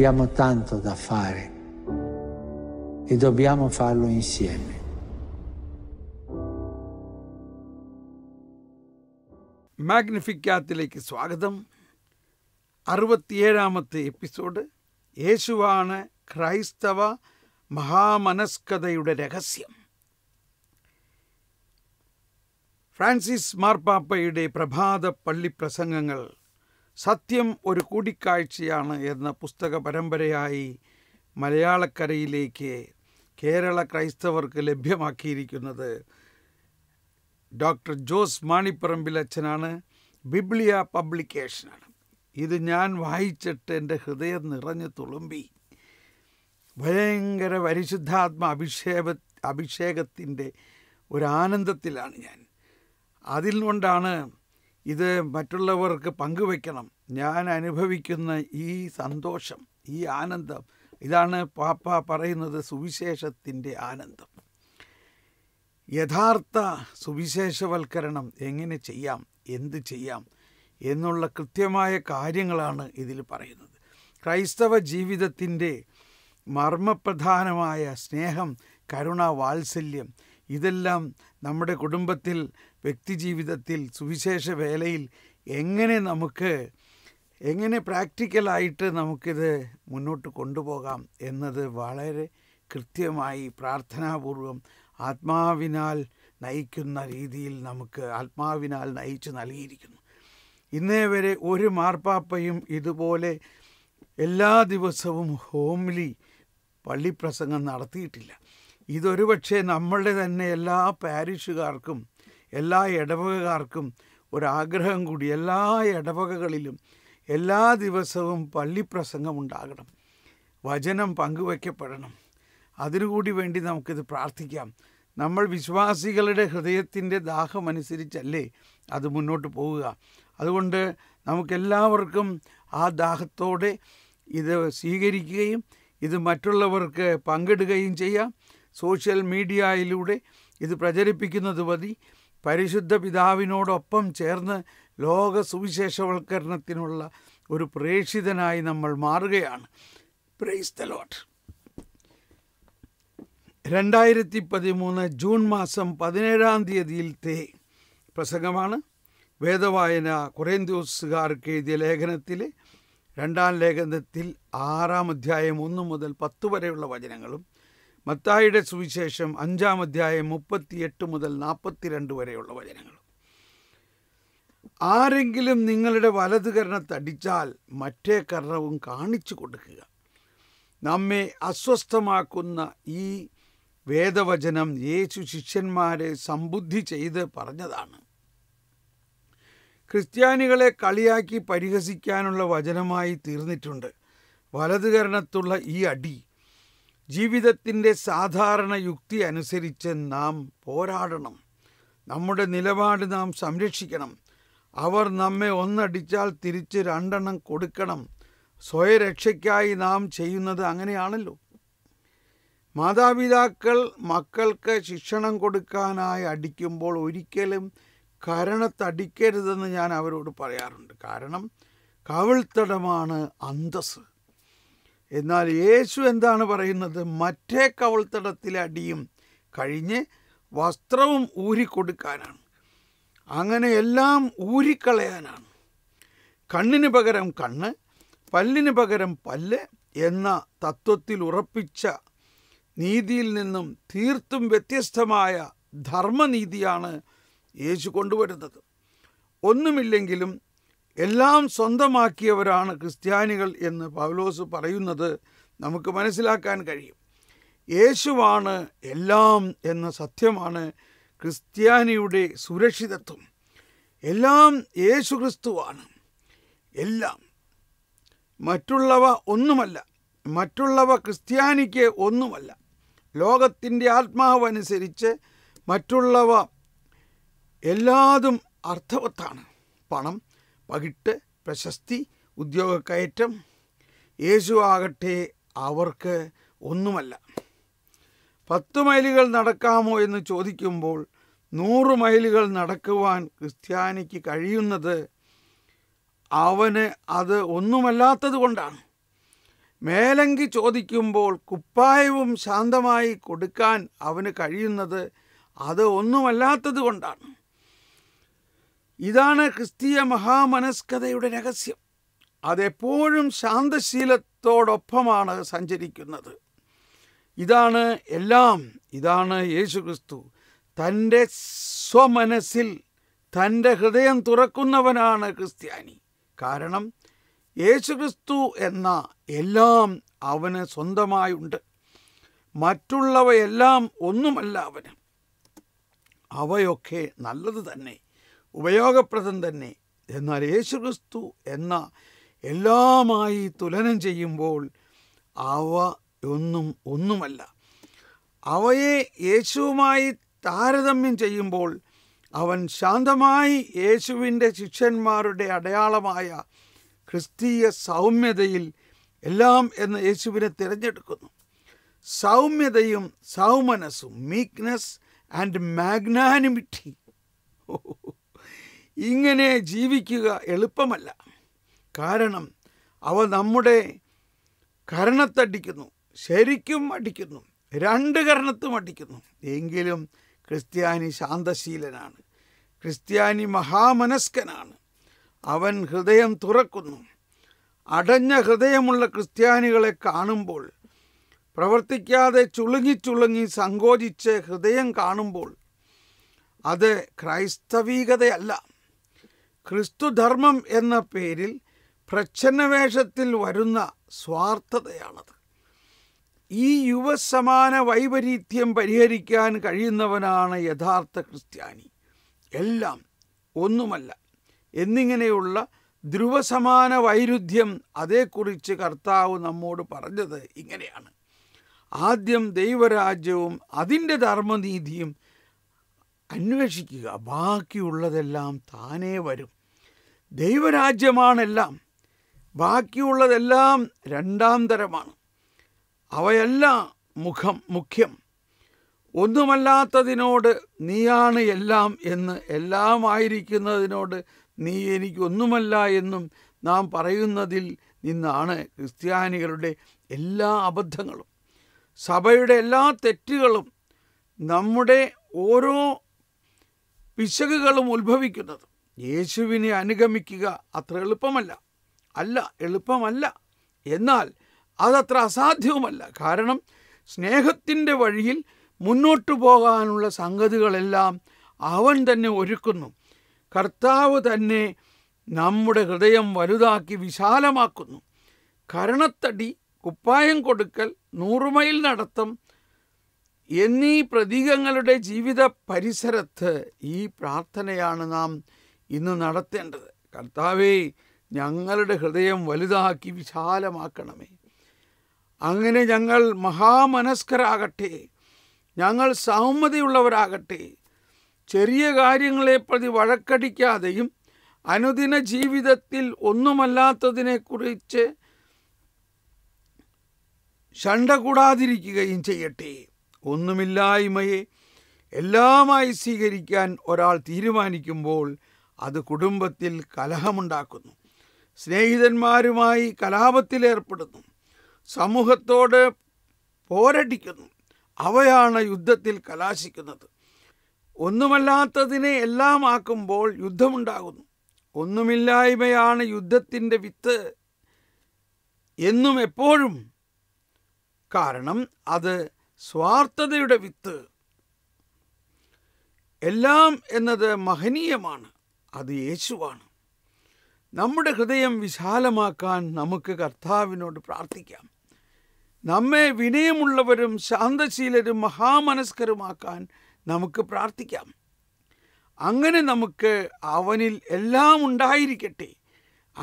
Abbiamo tanto da fare e dobbiamo farlo insieme. മാഗ്നിഫിക്കാത്തിലേക്ക് സ്വാഗതം അറുപത്തിയേഴാമത്തെ episode യേശുവാണ് ക്രൈസ്തവ മഹാമനസ്കതയുടെ രഹസ്യം ഫ്രാൻസിസ് മാർപ്പാപ്പയുടെ പ്രഭാത പള്ളി പ്രസംഗങ്ങൾ സത്യം ഒരു കൂടിക്കാഴ്ചയാണ് എന്ന പുസ്തക പരമ്പരയായി മലയാളക്കരയിലേക്ക് കേരള ക്രൈസ്തവർക്ക് ലഭ്യമാക്കിയിരിക്കുന്നത് ഡോക്ടർ ജോസ് അച്ഛനാണ് ബിബ്ലിയ പബ്ലിക്കേഷനാണ് ഇത് ഞാൻ വായിച്ചിട്ട് എൻ്റെ ഹൃദയം നിറഞ്ഞു തുളുമ്പി ഭയങ്കര പരിശുദ്ധാത്മ അഭിഷേക അഭിഷേകത്തിൻ്റെ ഒരു ആനന്ദത്തിലാണ് ഞാൻ അതിൽ കൊണ്ടാണ് ഇത് മറ്റുള്ളവർക്ക് പങ്കുവെക്കണം ഞാൻ അനുഭവിക്കുന്ന ഈ സന്തോഷം ഈ ആനന്ദം ഇതാണ് പാപ്പ പറയുന്നത് സുവിശേഷത്തിൻ്റെ ആനന്ദം യഥാർത്ഥ സുവിശേഷവൽക്കരണം എങ്ങനെ ചെയ്യാം എന്ത് ചെയ്യാം എന്നുള്ള കൃത്യമായ കാര്യങ്ങളാണ് ഇതിൽ പറയുന്നത് ക്രൈസ്തവ ജീവിതത്തിൻ്റെ മർമ്മപ്രധാനമായ സ്നേഹം കരുണ വാത്സല്യം ഇതെല്ലാം നമ്മുടെ കുടുംബത്തിൽ വ്യക്തിജീവിതത്തിൽ സുവിശേഷ വേലയിൽ എങ്ങനെ നമുക്ക് എങ്ങനെ പ്രാക്ടിക്കലായിട്ട് നമുക്കിത് മുന്നോട്ട് കൊണ്ടുപോകാം എന്നത് വളരെ കൃത്യമായി പ്രാർത്ഥനാപൂർവം ആത്മാവിനാൽ നയിക്കുന്ന രീതിയിൽ നമുക്ക് ആത്മാവിനാൽ നയിച്ച് നൽകിയിരിക്കുന്നു ഇന്നേ വരെ ഒരു മാർപ്പാപ്പയും ഇതുപോലെ എല്ലാ ദിവസവും ഹോംലി പള്ളിപ്രസംഗം നടത്തിയിട്ടില്ല ഇതൊരു പക്ഷേ നമ്മളുടെ തന്നെ എല്ലാ പാരിഷുകാർക്കും എല്ലാ ഇടവകക്കാർക്കും ഒരാഗ്രഹം കൂടി എല്ലാ ഇടവകകളിലും എല്ലാ ദിവസവും പള്ളിപ്രസംഗം ഉണ്ടാകണം വചനം പങ്കുവയ്ക്കപ്പെടണം അതിനുകൂടി വേണ്ടി നമുക്കിത് പ്രാർത്ഥിക്കാം നമ്മൾ വിശ്വാസികളുടെ ഹൃദയത്തിൻ്റെ ദാഹമനുസരിച്ചല്ലേ അത് മുന്നോട്ട് പോവുക അതുകൊണ്ട് നമുക്കെല്ലാവർക്കും ആ ദാഹത്തോടെ ഇത് സ്വീകരിക്കുകയും ഇത് മറ്റുള്ളവർക്ക് പങ്കിടുകയും ചെയ്യാം സോഷ്യൽ മീഡിയയിലൂടെ ഇത് പ്രചരിപ്പിക്കുന്നത് വഴി പരിശുദ്ധ പിതാവിനോടൊപ്പം ചേർന്ന് ലോക സുവിശേഷവൽക്കരണത്തിനുള്ള ഒരു പ്രേക്ഷിതനായി നമ്മൾ മാറുകയാണ് പ്രൈസ് ദ രണ്ടായിരത്തി പതിമൂന്ന് ജൂൺ മാസം പതിനേഴാം തീയതിയിലത്തെ പ്രസംഗമാണ് വേദവായന ദിവസുകാർക്ക് എഴുതിയ ലേഖനത്തിലെ രണ്ടാം ലേഖനത്തിൽ ആറാം അധ്യായം ഒന്ന് മുതൽ പത്ത് വരെയുള്ള വചനങ്ങളും മത്തായിയുടെ സുവിശേഷം അഞ്ചാം അധ്യായം മുപ്പത്തിയെട്ട് മുതൽ നാൽപ്പത്തിരണ്ട് വരെയുള്ള വചനങ്ങൾ ആരെങ്കിലും നിങ്ങളുടെ വലതു കരണത്തടിച്ചാൽ മറ്റേ കരണവും കാണിച്ചു കൊടുക്കുക നമ്മെ അസ്വസ്ഥമാക്കുന്ന ഈ വേദവചനം യേശു ശിഷ്യന്മാരെ സംബുദ്ധി ചെയ്ത് പറഞ്ഞതാണ് ക്രിസ്ത്യാനികളെ കളിയാക്കി പരിഹസിക്കാനുള്ള വചനമായി തീർന്നിട്ടുണ്ട് വലതുകരണത്തുള്ള ഈ അടി ജീവിതത്തിൻ്റെ സാധാരണ യുക്തി അനുസരിച്ച് നാം പോരാടണം നമ്മുടെ നിലപാട് നാം സംരക്ഷിക്കണം അവർ നമ്മെ ഒന്നടിച്ചാൽ തിരിച്ച് രണ്ടെണ്ണം കൊടുക്കണം സ്വയരക്ഷയ്ക്കായി നാം ചെയ്യുന്നത് അങ്ങനെയാണല്ലോ മാതാപിതാക്കൾ മക്കൾക്ക് ശിക്ഷണം കൊടുക്കാനായി അടിക്കുമ്പോൾ ഒരിക്കലും കരണത്തടിക്കരുതെന്ന് ഞാൻ അവരോട് പറയാറുണ്ട് കാരണം കവിൾത്തടമാണ് അന്തസ്സ് എന്നാൽ യേശു എന്താണ് പറയുന്നത് മറ്റേ കവൾത്തടത്തിലെ അടിയും കഴിഞ്ഞ് വസ്ത്രവും ഊരിക്കൊടുക്കാനാണ് അങ്ങനെ എല്ലാം ഊരിക്കളയാനാണ് കണ്ണിന് പകരം കണ്ണ് പല്ലിന് പകരം പല്ല് എന്ന തത്വത്തിൽ ഉറപ്പിച്ച നീതിയിൽ നിന്നും തീർത്തും വ്യത്യസ്തമായ ധർമ്മനീതിയാണ് യേശു കൊണ്ടുവരുന്നത് ഒന്നുമില്ലെങ്കിലും എല്ലാം സ്വന്തമാക്കിയവരാണ് ക്രിസ്ത്യാനികൾ എന്ന് പൗലോസ് പറയുന്നത് നമുക്ക് മനസ്സിലാക്കാൻ കഴിയും യേശുവാണ് എല്ലാം എന്ന സത്യമാണ് ക്രിസ്ത്യാനിയുടെ സുരക്ഷിതത്വം എല്ലാം യേശു ക്രിസ്തുവാണ് എല്ലാം മറ്റുള്ളവ ഒന്നുമല്ല മറ്റുള്ളവ ക്രിസ്ത്യാനിക്ക് ഒന്നുമല്ല ലോകത്തിൻ്റെ ആത്മാവനുസരിച്ച് മറ്റുള്ളവ എല്ലാതും അർത്ഥവത്താണ് പണം പകിട്ട് പ്രശസ്തി ഉദ്യോഗക്കയറ്റം യേശു ആകട്ടെ അവർക്ക് ഒന്നുമല്ല പത്ത് മൈലുകൾ നടക്കാമോ എന്ന് ചോദിക്കുമ്പോൾ നൂറ് മൈലുകൾ നടക്കുവാൻ ക്രിസ്ത്യാനിക്ക് കഴിയുന്നത് അവന് അത് ഒന്നുമല്ലാത്തത് കൊണ്ടാണ് മേലങ്കി ചോദിക്കുമ്പോൾ കുപ്പായവും ശാന്തമായി കൊടുക്കാൻ അവന് കഴിയുന്നത് അത് ഒന്നുമല്ലാത്തത് കൊണ്ടാണ് ഇതാണ് ക്രിസ്തീയ മഹാമനസ്കഥയുടെ രഹസ്യം അതെപ്പോഴും ശാന്തശീലത്തോടൊപ്പമാണ് സഞ്ചരിക്കുന്നത് ഇതാണ് എല്ലാം ഇതാണ് യേശുക്രിസ്തു തൻ്റെ സ്വമനസ്സിൽ തൻ്റെ ഹൃദയം തുറക്കുന്നവനാണ് ക്രിസ്ത്യാനി കാരണം യേശുക്രിസ്തു എന്ന എല്ലാം അവന് സ്വന്തമായുണ്ട് മറ്റുള്ളവയെല്ലാം ഒന്നുമല്ല അവന് അവയൊക്കെ നല്ലത് തന്നെ ഉപയോഗപ്രദം തന്നെ എന്നാൽ യേശുക്രിസ്തു എന്ന എല്ലാമായി തുലനം ചെയ്യുമ്പോൾ അവ ഒന്നും ഒന്നുമല്ല അവയെ യേശുവുമായി താരതമ്യം ചെയ്യുമ്പോൾ അവൻ ശാന്തമായി യേശുവിൻ്റെ ശിഷ്യന്മാരുടെ അടയാളമായ ക്രിസ്തീയ സൗമ്യതയിൽ എല്ലാം എന്ന യേശുവിനെ തിരഞ്ഞെടുക്കുന്നു സൗമ്യതയും സൗമനസ്സും മീക്ക്നെസ് ആൻഡ് മാഗ്നാനിമിറ്റി ഇങ്ങനെ ജീവിക്കുക എളുപ്പമല്ല കാരണം അവ നമ്മുടെ കരണത്തടിക്കുന്നു ശരിക്കും അടിക്കുന്നു രണ്ട് കരണത്തും അടിക്കുന്നു എങ്കിലും ക്രിസ്ത്യാനി ശാന്തശീലനാണ് ക്രിസ്ത്യാനി മഹാമനസ്കനാണ് അവൻ ഹൃദയം തുറക്കുന്നു അടഞ്ഞ ഹൃദയമുള്ള ക്രിസ്ത്യാനികളെ കാണുമ്പോൾ പ്രവർത്തിക്കാതെ ചുളുങ്ങി ചുളുങ്ങി സങ്കോചിച്ച് ഹൃദയം കാണുമ്പോൾ അത് ക്രൈസ്തവീകതയല്ല ക്രിസ്തുധർമ്മം എന്ന പേരിൽ പ്രച്ഛന്നവേഷത്തിൽ വരുന്ന സ്വാർത്ഥതയാണത് ഈ യുവസമാന വൈപരീത്യം പരിഹരിക്കാൻ കഴിയുന്നവനാണ് യഥാർത്ഥ ക്രിസ്ത്യാനി എല്ലാം ഒന്നുമല്ല എന്നിങ്ങനെയുള്ള ധ്രുവസമാന വൈരുദ്ധ്യം അതേക്കുറിച്ച് കർത്താവ് നമ്മോട് പറഞ്ഞത് ഇങ്ങനെയാണ് ആദ്യം ദൈവരാജ്യവും അതിൻ്റെ ധർമ്മനീതിയും അന്വേഷിക്കുക ബാക്കിയുള്ളതെല്ലാം താനേ വരും ദൈവരാജ്യമാണെല്ലാം ബാക്കിയുള്ളതെല്ലാം രണ്ടാം തരമാണ് അവയല്ല മുഖം മുഖ്യം ഒന്നുമല്ലാത്തതിനോട് നീയാണ് എല്ലാം എന്ന് എല്ലാമായിരിക്കുന്നതിനോട് നീ എനിക്കൊന്നുമല്ല എന്നും നാം പറയുന്നതിൽ നിന്നാണ് ക്രിസ്ത്യാനികളുടെ എല്ലാ അബദ്ധങ്ങളും സഭയുടെ എല്ലാ തെറ്റുകളും നമ്മുടെ ഓരോ പിശകുകളും ഉത്ഭവിക്കുന്നത് യേശുവിനെ അനുഗമിക്കുക അത്ര എളുപ്പമല്ല അല്ല എളുപ്പമല്ല എന്നാൽ അതത്ര അസാധ്യവുമല്ല കാരണം സ്നേഹത്തിൻ്റെ വഴിയിൽ മുന്നോട്ടു പോകാനുള്ള സംഗതികളെല്ലാം അവൻ തന്നെ ഒരുക്കുന്നു കർത്താവ് തന്നെ നമ്മുടെ ഹൃദയം വലുതാക്കി വിശാലമാക്കുന്നു കരണത്തടി കുപ്പായം കൊടുക്കൽ നൂറുമൈൽ നടത്തം എന്നീ പ്രതീകങ്ങളുടെ ജീവിത പരിസരത്ത് ഈ പ്രാർത്ഥനയാണ് നാം ഇന്ന് നടത്തേണ്ടത് കർത്താവേ ഞങ്ങളുടെ ഹൃദയം വലുതാക്കി വിശാലമാക്കണമേ അങ്ങനെ ഞങ്ങൾ മഹാമനസ്കരാകട്ടെ ഞങ്ങൾ സൗമ്യതയുള്ളവരാകട്ടെ ചെറിയ കാര്യങ്ങളെ പ്രതി വഴക്കടിക്കാതെയും അനുദിന ജീവിതത്തിൽ ഒന്നുമല്ലാത്തതിനെക്കുറിച്ച് ഷണ്ട കൂടാതിരിക്കുകയും ചെയ്യട്ടെ ഒന്നുമില്ലായ്മയെ എല്ലാമായി സ്വീകരിക്കാൻ ഒരാൾ തീരുമാനിക്കുമ്പോൾ അത് കുടുംബത്തിൽ കലഹമുണ്ടാക്കുന്നു സ്നേഹിതന്മാരുമായി കലാപത്തിലേർപ്പെടുന്നു സമൂഹത്തോട് പോരടിക്കുന്നു അവയാണ് യുദ്ധത്തിൽ കലാശിക്കുന്നത് ഒന്നുമല്ലാത്തതിനെ എല്ലാം ആക്കുമ്പോൾ യുദ്ധമുണ്ടാകുന്നു ഒന്നുമില്ലായ്മയാണ് യുദ്ധത്തിൻ്റെ വിത്ത് എന്നും എപ്പോഴും കാരണം അത് സ്വാർത്ഥതയുടെ വിത്ത് എല്ലാം എന്നത് മഹനീയമാണ് അത് യേശുവാണ് നമ്മുടെ ഹൃദയം വിശാലമാക്കാൻ നമുക്ക് കർത്താവിനോട് പ്രാർത്ഥിക്കാം നമ്മെ വിനയമുള്ളവരും ശാന്തശീലരും മഹാമനസ്കരുമാക്കാൻ നമുക്ക് പ്രാർത്ഥിക്കാം അങ്ങനെ നമുക്ക് അവനിൽ എല്ലാം ഉണ്ടായിരിക്കട്ടെ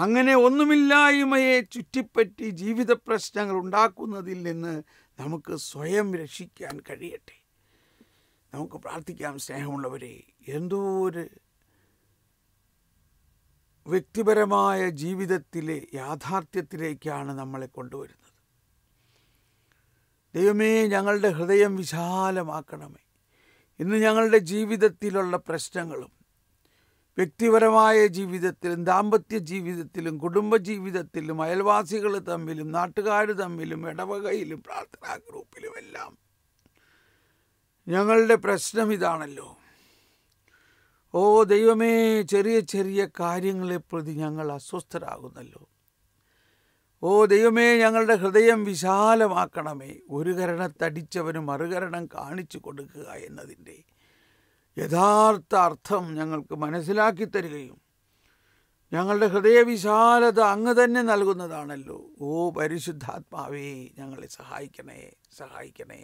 അങ്ങനെ ഒന്നുമില്ലായ്മയെ ചുറ്റിപ്പറ്റി ജീവിത പ്രശ്നങ്ങൾ ഉണ്ടാക്കുന്നതിൽ നിന്ന് നമുക്ക് സ്വയം രക്ഷിക്കാൻ കഴിയട്ടെ നമുക്ക് പ്രാർത്ഥിക്കാം സ്നേഹമുള്ളവരെ എന്തോ ഒരു വ്യക്തിപരമായ ജീവിതത്തിലെ യാഥാർത്ഥ്യത്തിലേക്കാണ് നമ്മളെ കൊണ്ടുവരുന്നത് ദൈവമേ ഞങ്ങളുടെ ഹൃദയം വിശാലമാക്കണമേ ഇന്ന് ഞങ്ങളുടെ ജീവിതത്തിലുള്ള പ്രശ്നങ്ങളും വ്യക്തിപരമായ ജീവിതത്തിലും ദാമ്പത്യ ജീവിതത്തിലും കുടുംബ ജീവിതത്തിലും അയൽവാസികൾ തമ്മിലും നാട്ടുകാർ തമ്മിലും ഇടവകയിലും പ്രാർത്ഥനാ ഗ്രൂപ്പിലുമെല്ലാം ഞങ്ങളുടെ പ്രശ്നം ഇതാണല്ലോ ഓ ദൈവമേ ചെറിയ ചെറിയ കാര്യങ്ങളെ പ്രതി ഞങ്ങൾ അസ്വസ്ഥരാകുന്നല്ലോ ഓ ദൈവമേ ഞങ്ങളുടെ ഹൃദയം വിശാലമാക്കണമേ ഒരു കരണം മറുകരണം കാണിച്ചു കൊടുക്കുക എന്നതിൻ്റെ യഥാർത്ഥ അർത്ഥം ഞങ്ങൾക്ക് മനസ്സിലാക്കി തരികയും ഞങ്ങളുടെ ഹൃദയവിശാലത അങ്ങ് തന്നെ നൽകുന്നതാണല്ലോ ഓ പരിശുദ്ധാത്മാവേ ഞങ്ങളെ സഹായിക്കണേ സഹായിക്കണേ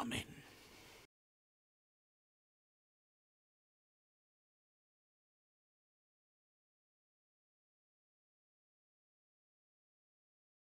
ആമേൻ